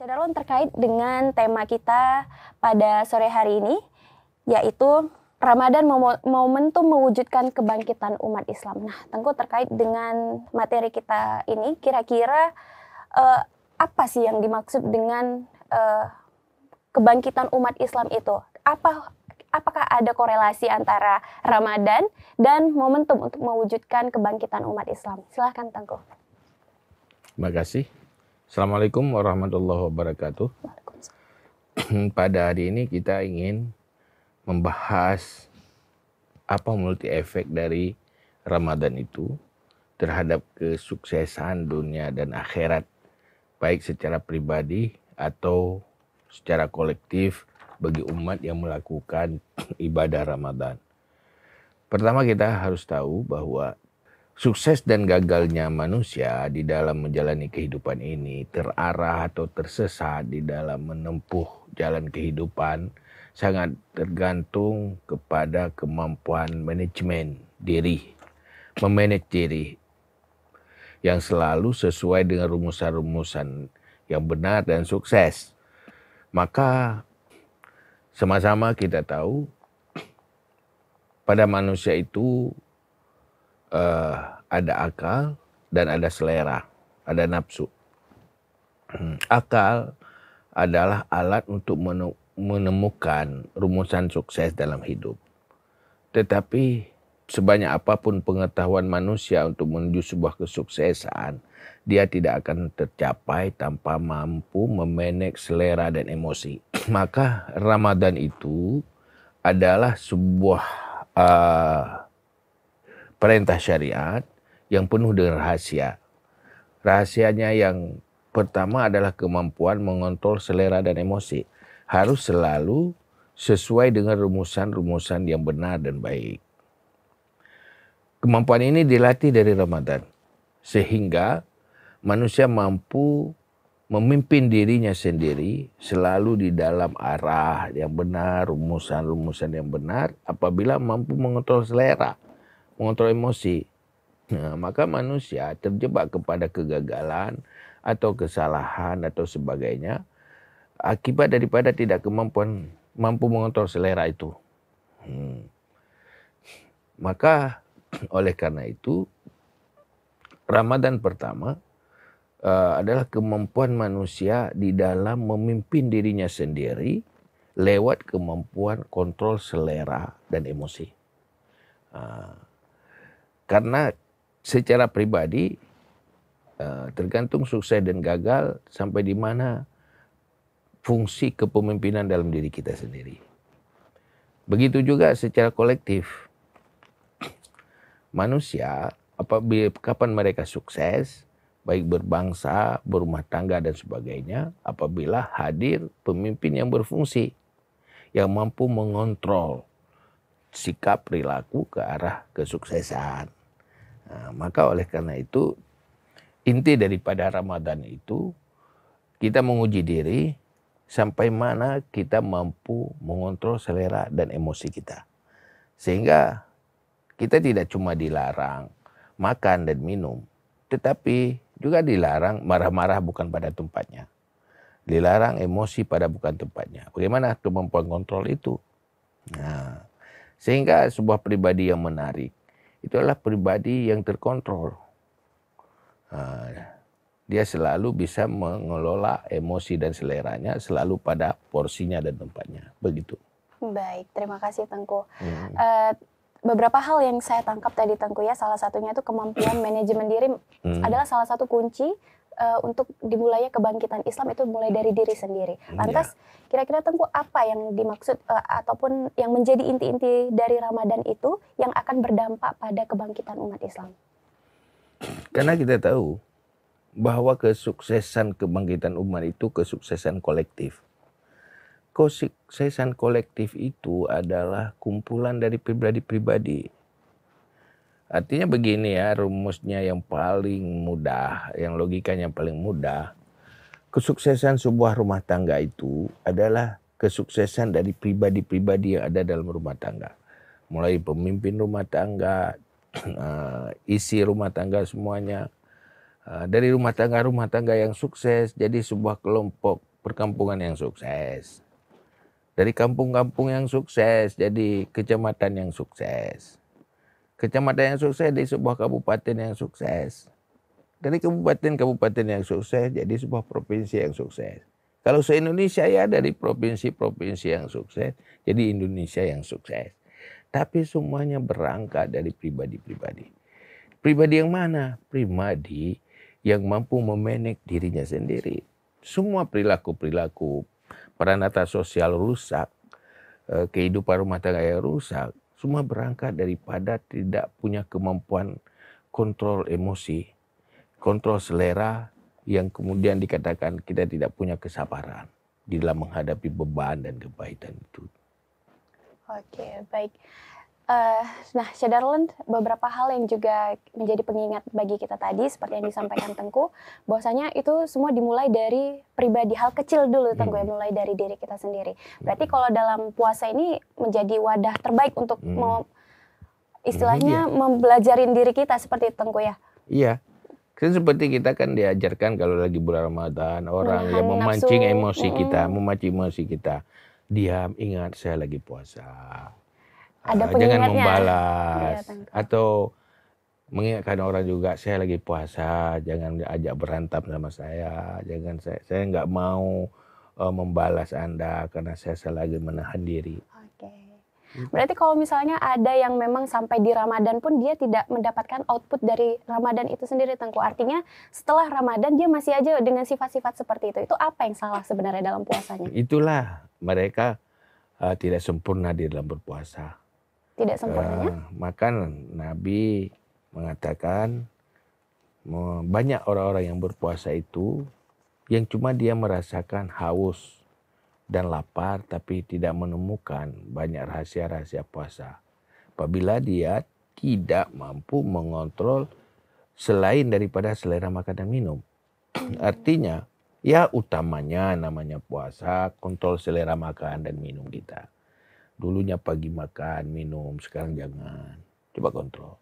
Cederlon terkait dengan tema kita pada sore hari ini, yaitu Ramadan momentum mewujudkan kebangkitan umat Islam. Nah, Tengku terkait dengan materi kita ini, kira-kira eh, apa sih yang dimaksud dengan eh, kebangkitan umat Islam itu? Apa apakah ada korelasi antara Ramadan dan momentum untuk mewujudkan kebangkitan umat Islam? Silahkan Tengku. Terima kasih. Assalamualaikum warahmatullahi wabarakatuh. Pada hari ini kita ingin membahas apa multi efek dari Ramadan itu terhadap kesuksesan dunia dan akhirat baik secara pribadi atau secara kolektif bagi umat yang melakukan ibadah Ramadan. Pertama kita harus tahu bahwa Sukses dan gagalnya manusia di dalam menjalani kehidupan ini terarah atau tersesat di dalam menempuh jalan kehidupan sangat tergantung kepada kemampuan manajemen diri, memanage diri yang selalu sesuai dengan rumusan-rumusan yang benar dan sukses. Maka sama-sama kita tahu pada manusia itu uh, ada akal dan ada selera, ada nafsu. Hmm, akal adalah alat untuk menemukan rumusan sukses dalam hidup. Tetapi sebanyak apapun pengetahuan manusia untuk menuju sebuah kesuksesan, dia tidak akan tercapai tanpa mampu memenek selera dan emosi. Maka Ramadan itu adalah sebuah uh, perintah syariat yang penuh dengan rahasia. Rahasianya yang pertama adalah kemampuan mengontrol selera dan emosi. Harus selalu sesuai dengan rumusan-rumusan yang benar dan baik. Kemampuan ini dilatih dari Ramadan. Sehingga manusia mampu memimpin dirinya sendiri selalu di dalam arah yang benar, rumusan-rumusan yang benar apabila mampu mengontrol selera mengontrol emosi. Nah, maka manusia terjebak kepada kegagalan atau kesalahan atau sebagainya akibat daripada tidak kemampuan mampu mengontrol selera itu. Hmm. Maka oleh karena itu Ramadan pertama uh, adalah kemampuan manusia di dalam memimpin dirinya sendiri lewat kemampuan kontrol selera dan emosi. Uh, karena secara pribadi eh, tergantung sukses dan gagal sampai di mana fungsi kepemimpinan dalam diri kita sendiri. Begitu juga secara kolektif. Manusia apabila kapan mereka sukses baik berbangsa, berumah tangga dan sebagainya apabila hadir pemimpin yang berfungsi yang mampu mengontrol sikap perilaku ke arah kesuksesan. Nah, maka oleh karena itu inti daripada Ramadan itu kita menguji diri sampai mana kita mampu mengontrol selera dan emosi kita. Sehingga kita tidak cuma dilarang makan dan minum, tetapi juga dilarang marah-marah bukan pada tempatnya. Dilarang emosi pada bukan tempatnya. Bagaimana kemampuan kontrol itu? Nah, sehingga sebuah pribadi yang menarik itu adalah pribadi yang terkontrol. Ah, dia selalu bisa mengelola emosi dan seleranya selalu pada porsinya dan tempatnya. Begitu. Baik, terima kasih Tengku. Hmm. Uh, beberapa hal yang saya tangkap tadi Tengku ya, salah satunya itu kemampuan manajemen diri hmm. adalah salah satu kunci uh, untuk dimulainya kebangkitan Islam itu mulai dari diri sendiri. Hmm, Lantas kira ya. kira-kira Tengku apa yang dimaksud uh, ataupun yang menjadi inti-inti dari Ramadan itu yang akan berdampak pada kebangkitan umat Islam? Karena kita tahu bahwa kesuksesan kebangkitan umat itu kesuksesan kolektif. Kesuksesan kolektif itu adalah kumpulan dari pribadi-pribadi Artinya begini ya, rumusnya yang paling mudah, yang logikanya paling mudah. Kesuksesan sebuah rumah tangga itu adalah kesuksesan dari pribadi-pribadi yang ada dalam rumah tangga. Mulai pemimpin rumah tangga, eh, isi rumah tangga semuanya. Eh, dari rumah tangga-rumah tangga yang sukses jadi sebuah kelompok perkampungan yang sukses. Dari kampung-kampung yang sukses jadi kecamatan yang sukses. Kecamatan yang sukses di sebuah kabupaten yang sukses. Dari kabupaten-kabupaten yang sukses jadi sebuah provinsi yang sukses. Kalau se-Indonesia ya dari provinsi-provinsi yang sukses jadi Indonesia yang sukses. Tapi semuanya berangkat dari pribadi-pribadi. Pribadi yang mana? Pribadi yang mampu memanage dirinya sendiri. Semua perilaku-perilaku peranata sosial rusak, eh, kehidupan rumah tangga yang rusak, semua berangkat daripada tidak punya kemampuan kontrol emosi, kontrol selera yang kemudian dikatakan kita tidak punya kesabaran di dalam menghadapi beban dan kebaikan itu. Oke, okay, baik. Uh, nah, Shadowland beberapa hal yang juga menjadi pengingat bagi kita tadi seperti yang disampaikan Tengku, bahwasanya itu semua dimulai dari pribadi hal kecil dulu hmm. Tengku ya, mulai dari diri kita sendiri. Hmm. Berarti kalau dalam puasa ini menjadi wadah terbaik untuk hmm. mau nah, istilahnya hmm, iya. membelajarin diri kita seperti Tengku ya. Iya. kan Seperti kita kan diajarkan kalau lagi bulan Ramadan nah, orang Menahan yang memancing nafsu. emosi kita, hmm. memancing emosi kita. Diam, ingat saya lagi puasa ada uh, jangan membalas atau mengingatkan orang juga saya lagi puasa jangan diajak berantem sama saya jangan saya saya nggak mau uh, membalas anda karena saya selagi menahan diri. Oke, berarti kalau misalnya ada yang memang sampai di Ramadan pun dia tidak mendapatkan output dari Ramadan itu sendiri tengku artinya setelah Ramadan dia masih aja dengan sifat-sifat seperti itu itu apa yang salah sebenarnya dalam puasanya? Itulah mereka uh, tidak sempurna di dalam berpuasa tidak sempurnanya. Uh, maka Nabi mengatakan banyak orang-orang yang berpuasa itu yang cuma dia merasakan haus dan lapar tapi tidak menemukan banyak rahasia-rahasia puasa. Apabila dia tidak mampu mengontrol selain daripada selera makan dan minum. Hmm. Artinya, ya utamanya namanya puasa, kontrol selera makan dan minum kita. Dulunya pagi makan, minum, sekarang jangan. Coba kontrol.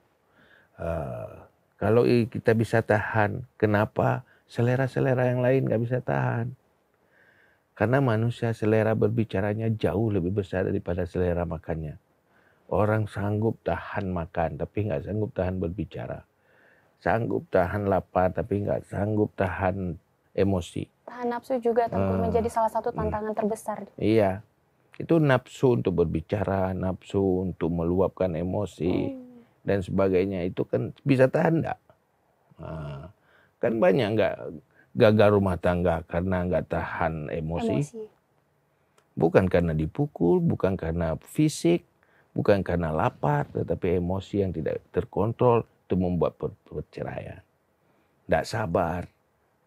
Uh, kalau kita bisa tahan, kenapa selera-selera yang lain nggak bisa tahan? Karena manusia selera berbicaranya jauh lebih besar daripada selera makannya. Orang sanggup tahan makan, tapi nggak sanggup tahan berbicara. Sanggup tahan lapar, tapi nggak sanggup tahan emosi. Tahan nafsu juga, tentu hmm. Ah, menjadi salah satu iya. tantangan hmm. terbesar. Iya, itu nafsu untuk berbicara, nafsu untuk meluapkan emosi hmm. dan sebagainya itu kan bisa tahan enggak? Nah, kan banyak nggak gagal rumah tangga karena nggak tahan emosi. emosi. Bukan karena dipukul, bukan karena fisik, bukan karena lapar, tetapi emosi yang tidak terkontrol itu membuat perceraian. Tidak sabar.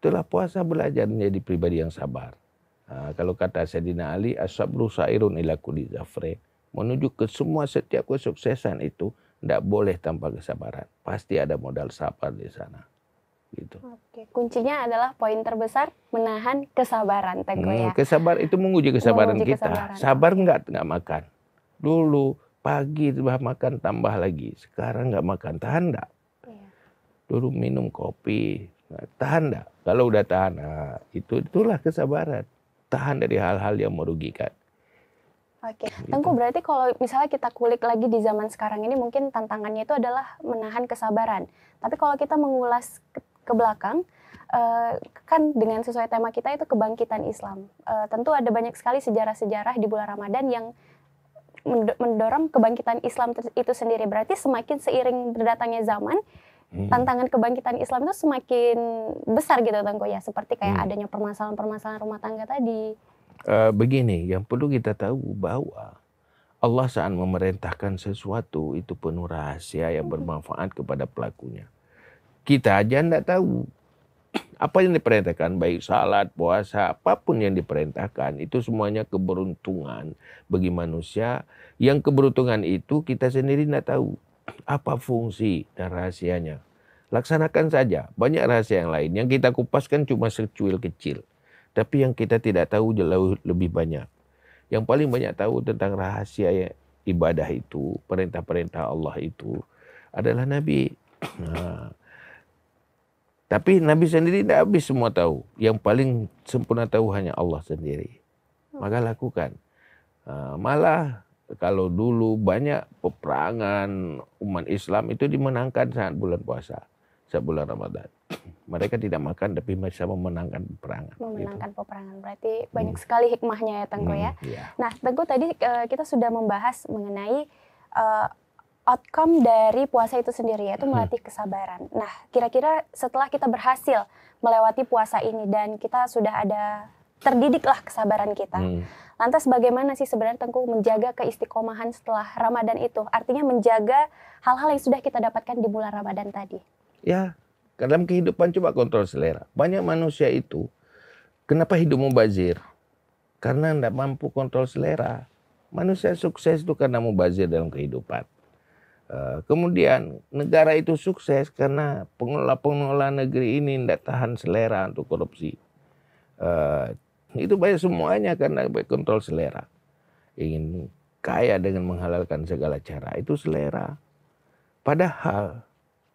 Itulah puasa belajar menjadi pribadi yang sabar kalau kata Sayyidina Ali, asabru sairun ila kulli zafre, Menuju ke semua setiap kesuksesan itu tidak boleh tanpa kesabaran. Pasti ada modal sabar di sana. Gitu. Oke, kuncinya adalah poin terbesar menahan kesabaran, Teguh hmm, ya. Kesabar itu menguji kesabaran menguji kita. Kesabaran. Sabar nggak nggak makan. Dulu pagi tambah makan tambah lagi. Sekarang nggak makan tahan nggak? Iya. Dulu minum kopi tahan nggak? Kalau udah tahan, nah, itu itulah kesabaran tahan dari hal-hal yang merugikan. Oke, okay. Gitu. Tengku berarti kalau misalnya kita kulik lagi di zaman sekarang ini mungkin tantangannya itu adalah menahan kesabaran. Tapi kalau kita mengulas ke, belakang, eh, kan dengan sesuai tema kita itu kebangkitan Islam. Eh, tentu ada banyak sekali sejarah-sejarah di bulan Ramadan yang mendorong kebangkitan Islam itu sendiri. Berarti semakin seiring berdatangnya zaman, hmm. tantangan kebangkitan Islam itu semakin besar gitu Tengku ya seperti kayak hmm. adanya permasalahan-permasalahan rumah tangga tadi. Uh, begini, yang perlu kita tahu bahwa Allah saat memerintahkan sesuatu itu penuh rahasia yang bermanfaat kepada pelakunya. Kita aja tidak tahu apa yang diperintahkan baik salat, puasa, apapun yang diperintahkan itu semuanya keberuntungan bagi manusia. Yang keberuntungan itu kita sendiri tidak tahu. Apa fungsi dan rahasianya? Laksanakan saja. Banyak rahasia yang lain. Yang kita kupas kan cuma secuil kecil. Tapi yang kita tidak tahu jauh lebih banyak. Yang paling banyak tahu tentang rahasia ya, ibadah itu, perintah-perintah Allah itu adalah Nabi. Nah. Tapi Nabi sendiri tidak habis semua tahu. Yang paling sempurna tahu hanya Allah sendiri. Maka lakukan. Nah, malah kalau dulu banyak peperangan umat Islam itu dimenangkan saat bulan puasa, saat bulan Ramadan. Mereka tidak makan tapi bisa memenangkan peperangan. Gitu. Memenangkan gitu. peperangan berarti hmm. banyak hmm. sekali hikmahnya ya Tengku ya. hmm, ya. Iya. Nah Tengku tadi eh, kita sudah membahas mengenai uh, outcome dari puasa itu sendiri yaitu hmm. melatih kesabaran. Nah, kira-kira setelah kita berhasil melewati puasa ini dan kita sudah ada terdidiklah kesabaran kita. Hmm. Lantas bagaimana sih sebenarnya Tengku menjaga keistiqomahan setelah Ramadan itu? Artinya menjaga hal-hal yang sudah kita dapatkan di bulan Ramadan tadi. Ya, dalam kehidupan coba kontrol selera. Banyak manusia itu kenapa hidup mubazir? Karena tidak mampu kontrol selera. Manusia sukses itu karena mubazir dalam kehidupan. Eh, kemudian negara itu sukses karena pengelola-pengelola negeri ini tidak tahan selera untuk korupsi. Eh, itu banyak semuanya karena kontrol selera. Ingin kaya dengan menghalalkan segala cara itu selera. Padahal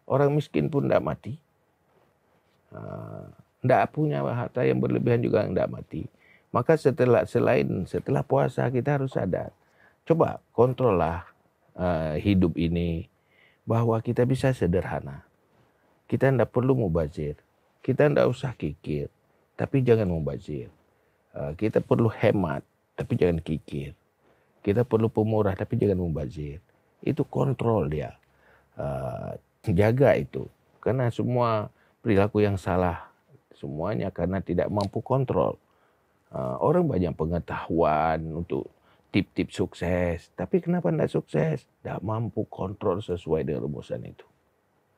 orang miskin pun tidak mati. Tidak ah, punya harta yang berlebihan juga tidak mati. Maka setelah selain setelah puasa kita harus sadar. Coba kontrollah ah, hidup ini bahwa kita bisa sederhana. Kita tidak perlu mubazir. Kita tidak usah kikir. Tapi jangan mubazir. Eh, kita perlu hemat, tapi jangan kikir. Kita perlu pemurah, tapi jangan membazir. Itu kontrol dia. Eh, jaga itu. Karena semua perilaku yang salah, semuanya karena tidak mampu kontrol. Eh, orang banyak pengetahuan untuk tip-tip sukses. Tapi kenapa tidak sukses? Tidak mampu kontrol sesuai dengan rumusan itu.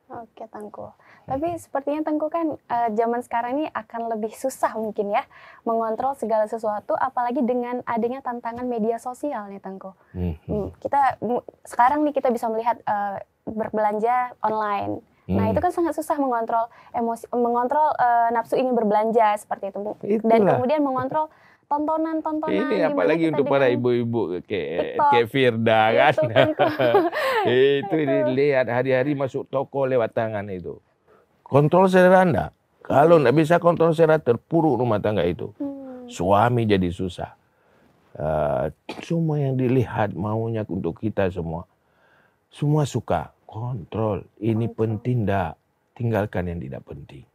Oke, Tangguh. Tapi sepertinya Tengku kan uh, zaman sekarang ini akan lebih susah mungkin ya mengontrol segala sesuatu, apalagi dengan adanya tantangan media sosial nih Tengku. Hmm. Hmm. Kita sekarang nih kita bisa melihat uh, berbelanja online. Hmm. Nah mhm. itu kan sangat susah mengontrol emosi, mengontrol uh, nafsu ingin berbelanja seperti itu, Itulah. dan kemudian mengontrol tontonan-tontonan. Ini apalagi untuk para ibu-ibu kayak Firda iya, kan. itu, itu dilihat hari-hari masuk toko lewat tangan itu. Kontrol selera Anda. Kalau tidak bisa kontrol selera, terpuruk rumah tangga itu. Hmm. Suami jadi susah. Uh, semua yang dilihat maunya untuk kita semua. Semua suka. Kontrol. Ini kontrol. penting tidak. Tinggalkan yang tidak penting.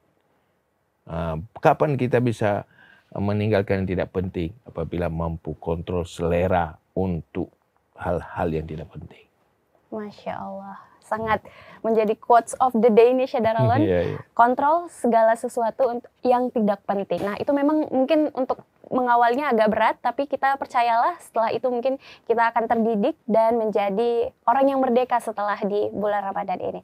Uh, kapan kita bisa meninggalkan yang tidak penting apabila mampu kontrol selera untuk hal-hal yang tidak penting. Masya Allah sangat menjadi quotes of the day ini, Shedaralon. Yeah, yeah. Kontrol segala sesuatu yang tidak penting. Nah, itu memang mungkin untuk mengawalnya agak berat, tapi kita percayalah setelah itu mungkin kita akan terdidik dan menjadi orang yang merdeka setelah di bulan Ramadan ini.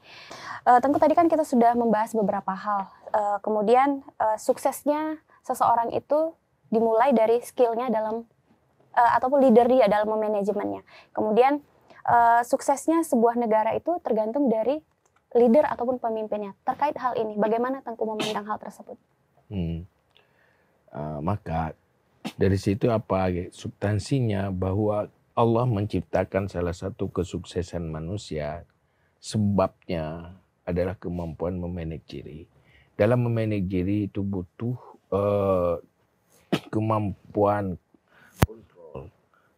Uh, eh, Tengku tadi kan kita sudah membahas beberapa hal. Uh, kemudian uh, suksesnya seseorang itu dimulai dari skillnya dalam uh, ataupun leader dia dalam manajemennya. Kemudian uh, suksesnya sebuah negara itu tergantung dari leader ataupun pemimpinnya. Terkait hal ini, bagaimana Tengku memandang hal tersebut? Hmm. Uh, maka dari situ apa substansinya bahwa Allah menciptakan salah satu kesuksesan manusia sebabnya adalah kemampuan memanage diri. Dalam memanage diri itu butuh uh, kemampuan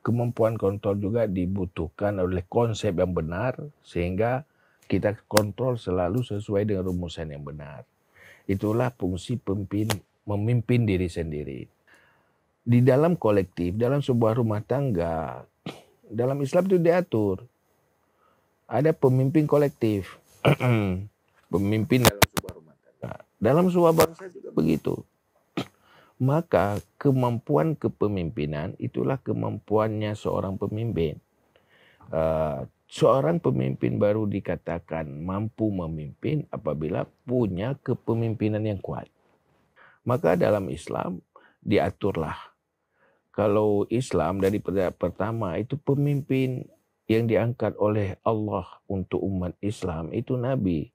kemampuan kontrol juga dibutuhkan oleh konsep yang benar sehingga kita kontrol selalu sesuai dengan rumusan yang benar. Itulah fungsi pemimpin memimpin diri sendiri. Di dalam kolektif, dalam sebuah rumah tangga, dalam Islam itu diatur. Ada pemimpin kolektif. pemimpin dalam sebuah rumah tangga. Dalam sebuah bangsa juga begitu. Maka kemampuan kepemimpinan itulah kemampuannya seorang pemimpin. Uh, seorang pemimpin baru dikatakan mampu memimpin apabila punya kepemimpinan yang kuat. Maka dalam Islam diaturlah. Kalau Islam dari pertama itu pemimpin yang diangkat oleh Allah untuk umat Islam itu Nabi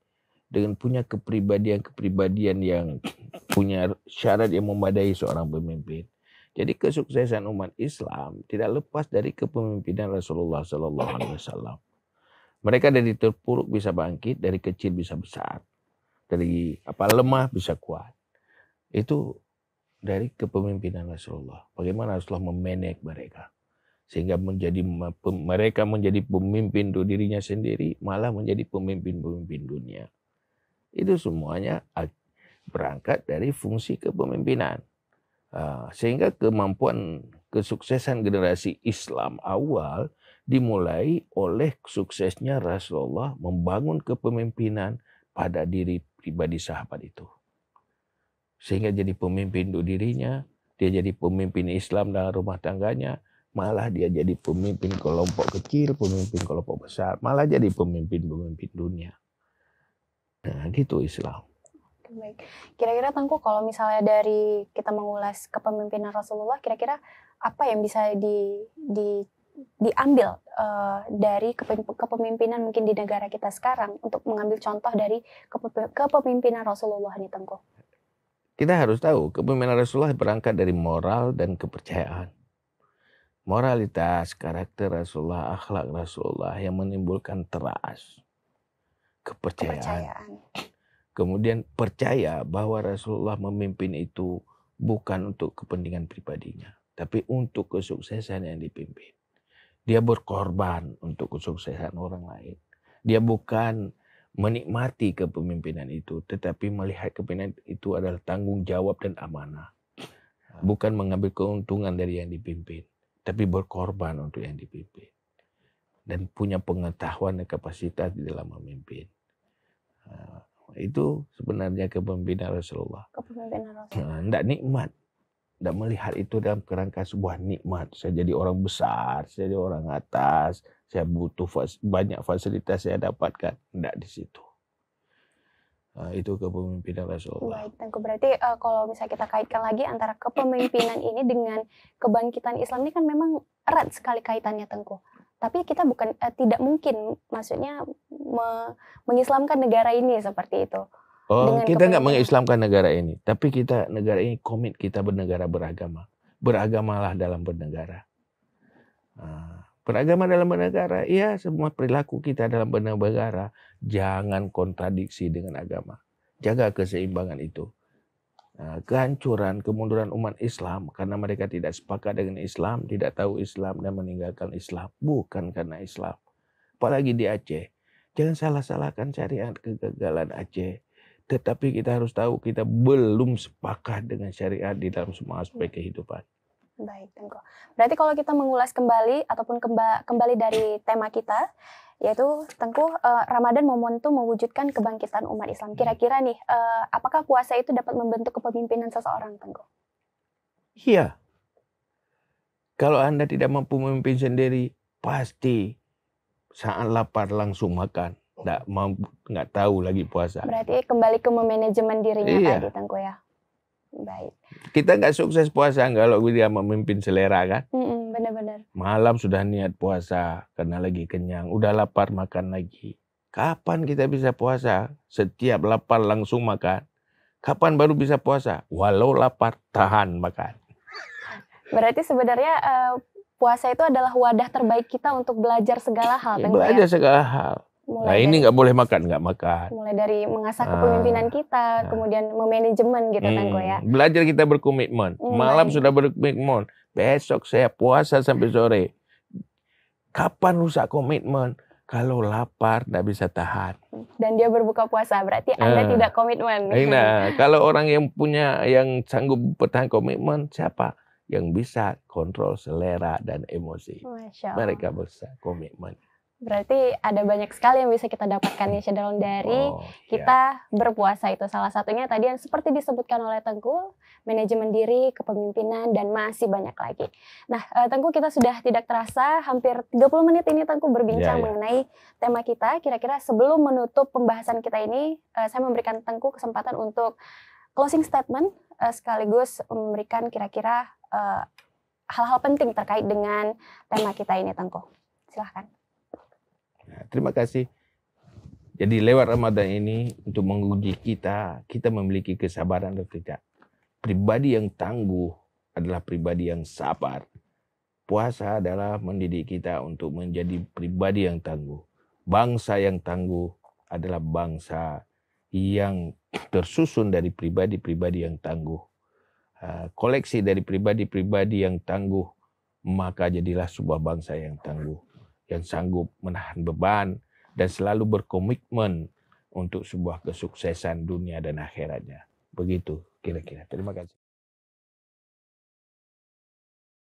dengan punya kepribadian-kepribadian yang punya syarat yang memadai seorang pemimpin. Jadi kesuksesan umat Islam tidak lepas dari kepemimpinan Rasulullah Sallallahu Alaihi Wasallam. Mereka dari terpuruk bisa bangkit, dari kecil bisa besar, dari apa lemah bisa kuat. Itu dari kepemimpinan Rasulullah. Bagaimana Rasulullah memanage mereka sehingga menjadi mereka menjadi pemimpin dirinya sendiri, malah menjadi pemimpin-pemimpin dunia. Itu semuanya berangkat dari fungsi kepemimpinan. Sehingga kemampuan kesuksesan generasi Islam awal dimulai oleh suksesnya Rasulullah membangun kepemimpinan pada diri pribadi sahabat itu. Sehingga jadi pemimpin untuk dirinya, dia jadi pemimpin Islam dalam rumah tangganya, malah dia jadi pemimpin kelompok kecil, pemimpin kelompok besar, malah jadi pemimpin-pemimpin dunia. Nah, gitu Islam. Baik. Kira-kira Tengku kalau misalnya dari kita mengulas kepemimpinan Rasulullah, kira-kira apa yang bisa di, di diambil uh, dari kepemimpinan mungkin di negara kita sekarang untuk mengambil contoh dari kepemimpinan Rasulullah nih Tengku? Kita harus tahu kepemimpinan Rasulullah berangkat dari moral dan kepercayaan. Moralitas, karakter Rasulullah, akhlak Rasulullah yang menimbulkan teras kepercayaan. kepercayaan. Kemudian percaya bahwa Rasulullah memimpin itu bukan untuk kepentingan pribadinya, tapi untuk kesuksesan yang dipimpin. Dia berkorban untuk kesuksesan orang lain. Dia bukan menikmati kepemimpinan itu, tetapi melihat kepemimpinan itu adalah tanggung jawab dan amanah. Ah. Bukan mengambil keuntungan dari yang dipimpin, tapi berkorban untuk yang dipimpin. Dan punya pengetahuan dan kapasitas di dalam memimpin. Nah, itu sebenarnya kepemimpinan Rasulullah. Kepemimpinan Rasulullah. Tidak nah, nikmat. Tidak melihat itu dalam kerangka sebuah nikmat. Saya jadi orang besar, saya jadi orang atas, saya butuh fas banyak fasilitas saya dapatkan. Tidak di situ. Nah, itu kepemimpinan Rasulullah. Baik, Berarti uh, kalau bisa kita kaitkan lagi antara kepemimpinan ini dengan kebangkitan Islam ini kan memang erat sekali kaitannya Tengku. Tapi kita bukan uh, tidak mungkin, maksudnya me mengislamkan negara ini seperti itu. Oh, kita nggak mengislamkan negara ini, tapi kita negara ini komit kita bernegara beragama. Beragamalah dalam bernegara. Ah, beragama dalam bernegara, iya semua perilaku kita dalam bernegara jangan kontradiksi dengan agama. Jaga keseimbangan itu. Nah, kehancuran, kemunduran umat Islam karena mereka tidak sepakat dengan Islam, tidak tahu Islam dan meninggalkan Islam, bukan karena Islam. Apalagi di Aceh, Jangan salah-salahkan syariat kegagalan Aceh. Tetapi kita harus tahu kita belum sepakat dengan syariat di dalam semua aspek iya. kehidupan. Baik, Tengko. Berarti kalau kita mengulas kembali ataupun kemba kembali dari tema kita, yaitu Tengku uh, eh, Ramadan momentum mewujudkan kebangkitan umat Islam. Hmm. Kira-kira nih, uh, apakah puasa itu dapat membentuk kepemimpinan seseorang, Tengku? Iya. Kalau Anda tidak mampu memimpin sendiri, pasti saat lapar langsung makan oh. nggak mau nggak tahu lagi puasa berarti kembali ke memanajemen dirinya iya. tadi tengku ya baik kita nggak sukses puasa kalau dia memimpin selera kan benar-benar malam sudah niat puasa karena lagi kenyang udah lapar makan lagi kapan kita bisa puasa setiap lapar langsung makan kapan baru bisa puasa walau lapar tahan makan berarti sebenarnya uh, puasa itu adalah wadah terbaik kita untuk belajar segala hal. Ya, belajar ya? segala hal. Mulai nah ini nggak boleh makan, nggak makan. Mulai dari mengasah ah, kepemimpinan kita, ah, kemudian memanajemen gitu ya? hmm, ya. Belajar kita berkomitmen. Hmm. Malam sudah berkomitmen. Besok saya puasa sampai sore. Kapan rusak komitmen? Kalau lapar nggak bisa tahan. Dan dia berbuka puasa berarti ah, Anda tidak komitmen. Nah, kalau orang yang punya yang sanggup bertahan komitmen siapa? yang bisa kontrol selera dan emosi. Mereka bisa komitmen. Berarti ada banyak sekali yang bisa kita dapatkan ya Shadow dari oh, iya. kita berpuasa itu. Salah satunya tadi yang seperti disebutkan oleh Tengku, manajemen diri, kepemimpinan, dan masih banyak lagi. Nah eh, Tengku kita sudah tidak terasa hampir 30 menit ini Tengku berbincang yeah, iya. mengenai tema kita. Kira-kira sebelum menutup pembahasan kita ini, eh, saya memberikan Tengku kesempatan untuk closing statement eh, sekaligus memberikan kira-kira Eh, hal-hal uh, penting terkait dengan tema kita ini Tengku. Silahkan. Ya, terima kasih. Jadi lewat Ramadan ini untuk menguji kita, kita memiliki kesabaran atau tidak. Pribadi yang tangguh adalah pribadi yang sabar. Puasa adalah mendidik kita untuk menjadi pribadi yang tangguh. Bangsa yang tangguh adalah bangsa yang tersusun dari pribadi-pribadi yang tangguh. Eh, koleksi dari pribadi-pribadi yang tangguh, maka jadilah sebuah bangsa yang tangguh, yang sanggup menahan beban dan selalu berkomitmen untuk sebuah kesuksesan dunia dan akhiratnya. Begitu kira-kira. Terima kasih.